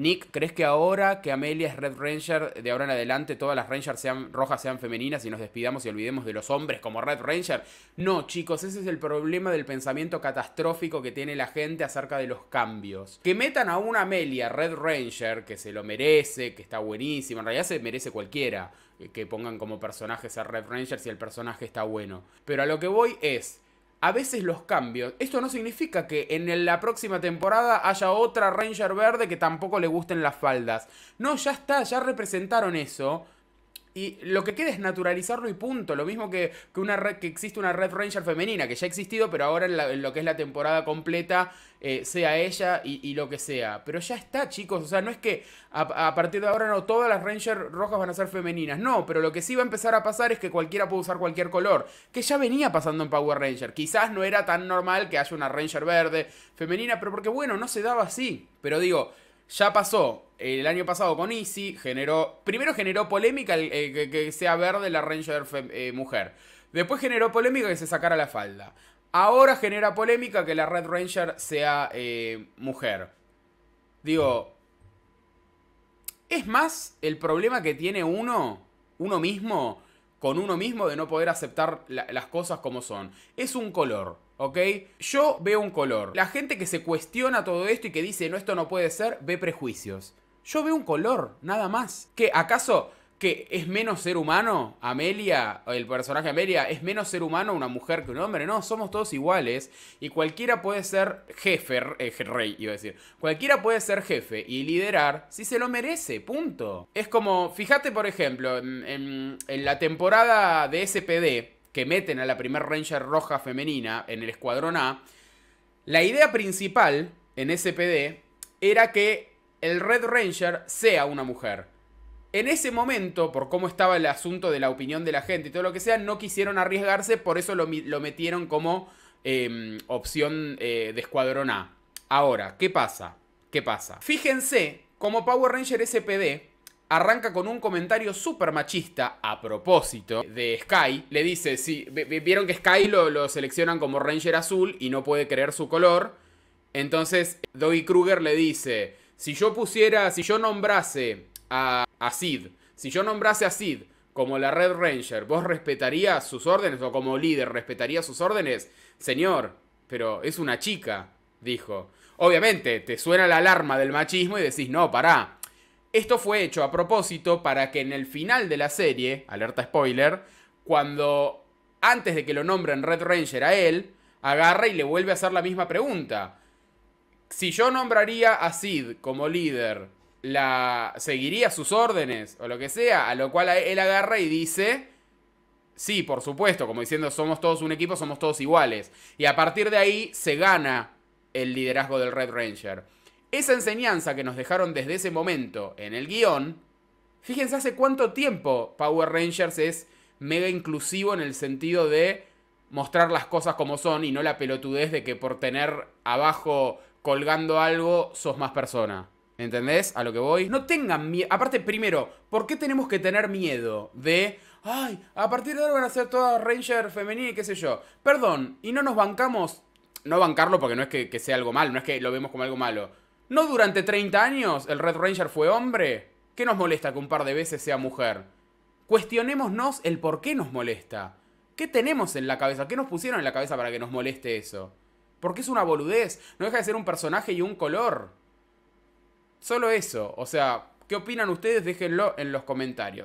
Nick, ¿crees que ahora que Amelia es Red Ranger, de ahora en adelante todas las Rangers sean rojas, sean femeninas y nos despidamos y olvidemos de los hombres como Red Ranger? No, chicos, ese es el problema del pensamiento catastrófico que tiene la gente acerca de los cambios. Que metan a una Amelia Red Ranger, que se lo merece, que está buenísima, en realidad se merece cualquiera eh, que pongan como personajes a Red Ranger si el personaje está bueno. Pero a lo que voy es a veces los cambios. Esto no significa que en la próxima temporada haya otra Ranger verde que tampoco le gusten las faldas. No, ya está, ya representaron eso. Y lo que queda es naturalizarlo y punto. Lo mismo que, una que existe una Red Ranger femenina, que ya ha existido, pero ahora en, lo que es la temporada completa, eh, sea ella y, lo que sea. Pero ya está, chicos. O sea, no es que a, a, partir de ahora no todas las Ranger rojas van a ser femeninas. No, pero lo que sí va a empezar a pasar es que cualquiera puede usar cualquier color. Que ya venía pasando en Power Ranger. Quizás no era tan normal que haya una Ranger verde femenina, pero porque bueno, no se daba así. Pero digo, ya pasó eh, el año pasado con Easy, generó, primero generó polémica eh, que, sea verde la Ranger eh, mujer. Después generó polémica que se sacara la falda. Ahora genera polémica que la Red Ranger sea mujer. Digo, es más el problema que tiene uno, uno mismo, con uno mismo de no poder aceptar las cosas como son. Es un color, ¿ok? Yo veo un color. La gente que se cuestiona todo esto y que dice, no, esto no puede ser, ve prejuicios. Yo veo un color, nada más. ¿Qué? ¿Acaso que es menos ser humano, Amelia, el personaje Amelia, es menos ser humano una mujer que un hombre. No, somos todos iguales y cualquiera puede ser jefe, eh, rey, iba a decir. Cualquiera puede ser jefe y liderar si se lo merece, punto. Es como, fíjate por ejemplo, en, en la temporada de SPD que meten a la primer Ranger roja femenina en el Escuadrón A, la idea principal en SPD era que el Red Ranger sea una mujer. En ese momento, por cómo estaba el asunto de la opinión de la gente y todo lo que sea, no quisieron arriesgarse, por eso lo, metieron como em, opción eh, de escuadrón A. Ahora, ¿qué pasa? ¿Qué pasa? Fíjense cómo Power Ranger SPD arranca con un comentario súper machista a propósito de Sky. Le dice, si vieron que Sky lo, seleccionan como Ranger azul y no puede creer su color. Entonces, Doggy Kruger le dice, si yo pusiera, si yo nombrase a a Sid. Si yo nombrase a Sid como la Red Ranger, ¿vos respetarías sus órdenes o como líder respetaría sus órdenes? Señor, pero es una chica, dijo. Obviamente, te suena la alarma del machismo y decís, no, pará. Esto fue hecho a propósito para que en el final de la serie, alerta spoiler, cuando antes de que lo nombren Red Ranger a él, agarra y le vuelve a hacer la misma pregunta. Si yo nombraría a Sid como líder, la seguiría sus órdenes o lo que sea, a lo cual él agarra y dice, sí, por supuesto, como diciendo, somos todos un equipo, somos todos iguales. Y a partir de ahí se gana el liderazgo del Red Ranger. Esa enseñanza que nos dejaron desde ese momento en el guión, fíjense hace cuánto tiempo Power Rangers es mega inclusivo en el sentido de mostrar las cosas como son y no la pelotudez de que por tener abajo colgando algo sos más persona. ¿Entendés? A lo que voy. No tengan miedo. Aparte, primero, ¿por qué tenemos que tener miedo de... Ay, a partir de ahora van a ser todas Ranger femenina y qué sé yo. Perdón, y no nos bancamos... No bancarlo porque no es que, sea algo malo, no es que lo vemos como algo malo. ¿No durante 30 años el Red Ranger fue hombre? ¿Qué nos molesta que un par de veces sea mujer? Cuestionémonos el por qué nos molesta. ¿Qué tenemos en la cabeza? ¿Qué nos pusieron en la cabeza para que nos moleste eso? Porque es una boludez, no deja de ser un personaje y un color. Solo eso, o sea, ¿qué opinan ustedes? Déjenlo en los comentarios.